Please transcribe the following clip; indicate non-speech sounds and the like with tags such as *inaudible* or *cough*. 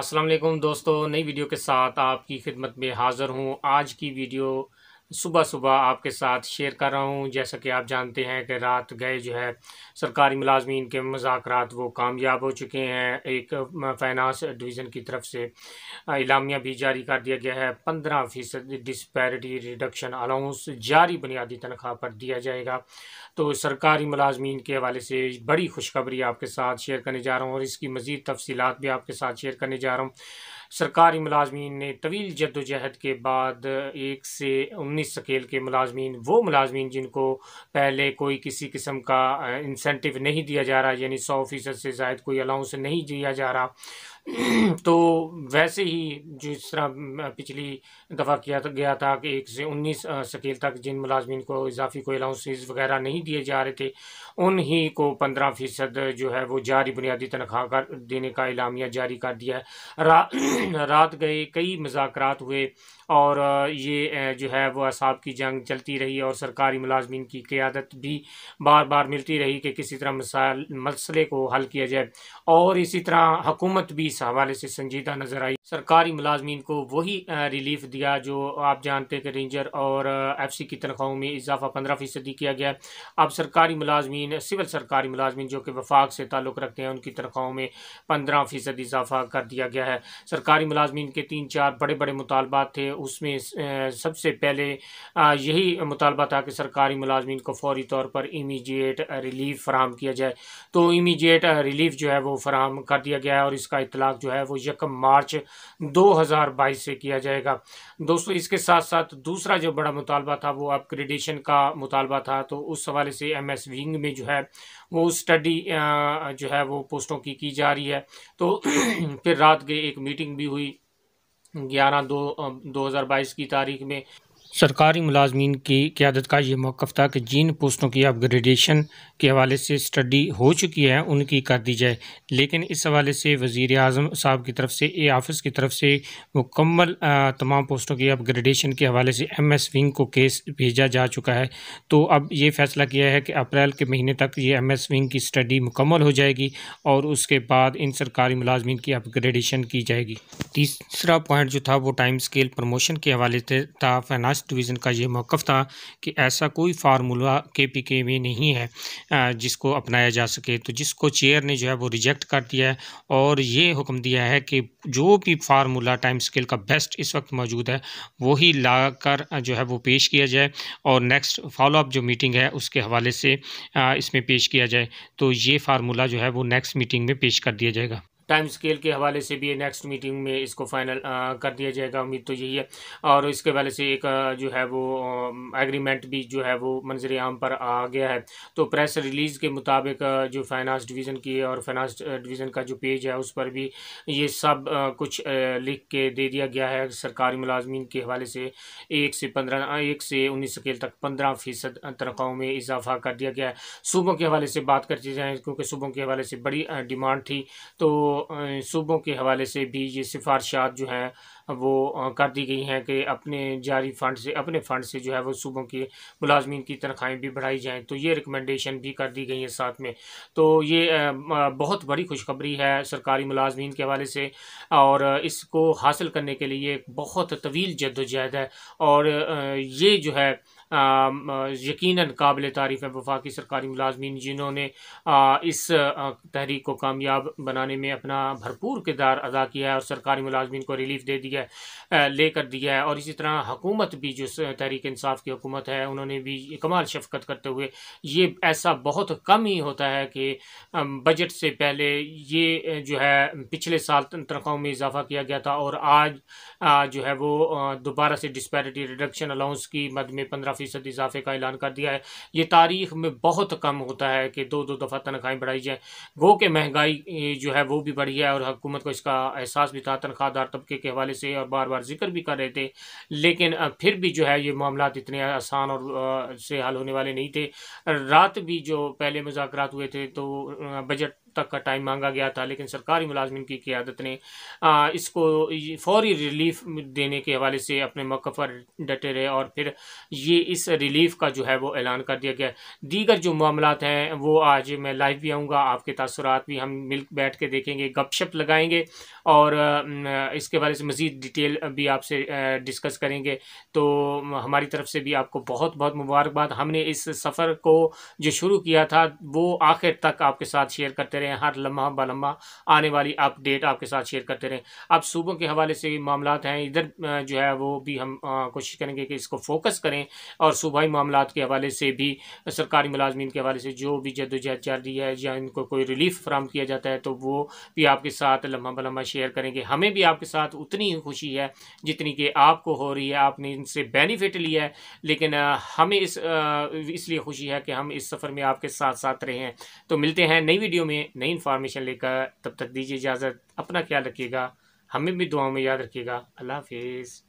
असलम दोस्तों नई वीडियो के साथ आपकी खिदमत में हाज़र हूँ आज की वीडियो सुबह सुबह आपके साथ शेयर कर रहा हूँ जैसा कि आप जानते हैं कि रात गए जो है सरकारी मुलाजमीन के मजाक वो कामयाब हो चुके हैं एक फाइनेंस डिवीज़न की तरफ से इलामिया भी जारी कर दिया गया है पंद्रह फ़ीसद डिस्पैरिटी रिडक्शन अलाउंस जारी बुनियादी तनख्वाह पर दिया जाएगा तो सरकारी मुलाजमीन के हवाले से बड़ी खुशखबरी आपके साथ शेयर करने जा रहा हूँ और इसकी मज़ीद तफसीत भी आपके साथ शेयर करने जा रहा हूँ सरकारी मुलाजमीन ने तवील जदोजहद के बाद एक से उन्नीस सकेल के मुलाजमी वो मुलाजमी जिनको पहले कोई किसी किस्म का इंसेंटिव नहीं दिया जा रहा यानी सौ फ़ीसद से ज़ायद कोई अलाउंस नहीं दिया जा रहा तो वैसे ही जिस तरह पिछली दफ़ा किया गया था कि एक से उन्नीस सकेल तक जिन मुलाजमीन को इजाफी को अलाउंसेज वगैरह नहीं दिए जा रहे थे उन्हीं को पंद्रह फ़ीसद जो है वो जारी बुनियादी तनख्वाह कर देने का इलामिया जारी कर दिया है रा, *clears throat* रात गए कई मजाक हुए और ये जो है वो असाब की जंग चलती रही और सरकारी मुलाजमन की क़्यादत भी बार बार मिलती रही कि किसी तरह मसले को हल किया जाए और इसी तरह हुकूमत भी इस हवाले से संजीदा नजर आई सरकारी मुलाजमीन को वही रिलीफ दिया जो आप जानते हैं कि रेंजर और एफ सी की तनख्वाहों में इजाफा पंद्रह फ़ीसदी किया गया अब सरकारी मुलाजमीन सिविल सरकारी मुलाजमीन जो कि वफाक से ताल्लुक़ रखते हैं उनकी तनख्वाहों में पंद्रह फ़ीसद इजाफा कर दिया गया है सरकारी मुलाजमीन के तीन चार बड़े बड़े मुतालबात थे उसमें सबसे पहले यही मुतालबा था कि सरकारी मुलाजमीन को फौरी तौर पर इमीजिएट रिलीफ फराम किया जाए तो इमीजिएट रिलीफ जो है वो फराम कर दिया गया है और इसका इतला इतलाक जो है वो यकम मार्च 2022 से किया जाएगा दोस्तों इसके साथ साथ दूसरा जो बड़ा मुतालबा था वो अपग्रेडेशन का मुतालबा था तो उस हवाले से एम एस विंग में जो है वो स्टडी जो है वो पोस्टों की की जा रही है तो *clears throat* फिर रात के एक मीटिंग भी हुई ग्यारह दो दो हज़ार बाईस की तारीख में सरकारी मुलाजमीन की क्यादत का ये मौक़ था कि जिन पोस्टों की अपग्रेडेशन के हवाले से स्टडी हो चुकी है उनकी कर दी जाए लेकिन इस हवाले से वज़ी अजम साहब की तरफ से ए आफिस की तरफ से मुकम्मल तमाम पोस्टों की अपग्रेडेशन के हवाले से एम एस विंग को केस भेजा जा चुका है तो अब ये फ़ैसला किया है कि अप्रैल के महीने तक ये एम एस विंग की स्टडी मुकम्मल हो जाएगी और उसके बाद इन सरकारी मुलाजमीन की अपग्रेडेशन की जाएगी तीसरा पॉइंट जो था वो टाइम स्केल प्रमोशन के हवाले से था फैनाश फर्स्ट डिवीज़न का ये मौक़ था कि ऐसा कोई फार्मूला के पी के में नहीं है जिसको अपनाया जा सके तो जिसको चेयर ने जो है वो रिजेक्ट कर दिया है और ये हुक्म दिया है कि जो भी फार्मूला टाइम स्केल का बेस्ट इस वक्त मौजूद है वही ला कर जो है वो पेश किया जाए और नेक्स्ट फॉलोअप जो मीटिंग है उसके हवाले से इसमें पेश किया जाए तो ये फार्मूला जो है वो नेक्स्ट मीटिंग में पेश कर दिया जाएगा टाइम स्केल के हवाले से भी नेक्स्ट मीटिंग में इसको फाइनल कर दिया जाएगा उम्मीद तो यही है और इसके हवाले से एक जो है वो एग्रीमेंट भी जो है वो मंजर आम पर आ गया है तो प्रेस रिलीज़ के मुताबिक जो फाइनेंस डिवीज़न की और फाइनेंस डिवीज़न का जो पेज है उस पर भी ये सब कुछ लिख के दे दिया गया है सरकारी मुलाजमीन के हवाले से एक से पंद्रह एक से उन्नीस स्केल तक पंद्रह फ़ीसद तनख्वाहों में इजाफा कर दिया गया है सूबों के हवाले से बात करती जाएँ क्योंकि सूबों के हवाले से बड़ी डिमांड थी तो सूबों के हवाले से भी ये सिफारशात जो हैं वो कर दी गई हैं कि अपने जारी फ़ंड से अपने फ़ंड से जो है वो सूबों के मुलाजमीन की तनख्वाहें भी बढ़ाई जाएँ तो ये रिकमेंडेशन भी कर दी गई है साथ में तो ये बहुत बड़ी खुशखबरी है सरकारी मुलाजमीन के हवाले से और इसको हासिल करने के लिए बहुत तवील जद्दोजहद है और ये जो है यकीन काबिल तारीफ़ है वफाकी सरकारी मुलाजमीन जिन्होंने इस तहरीक को कामयाब बनाने में अपना भरपूर किरदार अदा किया है और सरकारी मुलाजमीन को रिलीफ दे दिया है ले कर दिया है और इसी तरह हकूमत भी जो तहरीक इंसाफ की हुकूमत है उन्होंने भी कमाल शफकत करते हुए ये ऐसा बहुत कम ही होता है कि बजट से पहले ये जो है पिछले साल तनख्वाहों में इजाफा किया गया था और आज जो है वो दोबारा से डिस्पैरिटी रिडक्शन अलाउंस की मद में पंद्रह फीसद इजाफे का ऐलान कर दिया है ये तारीख में बहुत कम होता है कि दो दो दफ़ा तनख्वाहें बढ़ाई जाएँ गो के महंगाई जो है वो भी बढ़ी है और हुकूमत को इसका एहसास भी था तनख्वाहदार तबके के हवाले से और बार बार जिक्र भी कर रहे थे लेकिन फिर भी जो है ये मामला इतने आसान और से हल होने वाले नहीं थे रात भी जो पहले मुजाकर हुए थे तो बजट तक का टाइम मांगा गया था लेकिन सरकारी मुलाजमन की क्यादत ने आ, इसको फौरी रिलीफ देने के हवाले से अपने मौक़ पर डटे रहे और फिर ये इस रिलीफ का जो है वो ऐलान कर दिया गया दीगर जो मामला हैं वो आज मैं लाइव भी आऊँगा आपके तसरत भी हम मिल बैठ के देखेंगे गपशप लगाएंगे और इसके बारे से मज़ीद डिटेल भी आपसे डिस्कस करेंगे तो हमारी तरफ से भी आपको बहुत बहुत मुबारकबाद हमने इस सफ़र को जो शुरू किया था वो आखिर तक आपके साथ शेयर करते रहे रहें हर लम्हा लम्हा आने वाली अपडेट आपके साथ शेयर करते रहें अब सूबों के हवाले से मामला हैं इधर जो है वो भी हम कोशिश करेंगे कि इसको फोकस करें और सूबाई मामला के हवाले से भी सरकारी मुलाजमीन के हवाले से जो भी जदोजहद चल रही है या इनको कोई रिलीफ फ्राहम किया जाता है तो वो भी आपके साथ लम्हा लम्हा शेयर करेंगे हमें भी आपके साथ उतनी ही खुशी है जितनी कि आपको हो रही है आपने इनसे बेनिफिट लिया है लेकिन हमें इस इसलिए खुशी है कि हम इस सफ़र में आपके साथ साथ रहे हैं तो मिलते हैं नई वीडियो में नई इन्फॉर्मेशन लेकर तब तक दीजिए इजाज़त अपना ख्याल रखिएगा हमें भी दुआओं में याद रखिएगा अल्लाह हाफिज़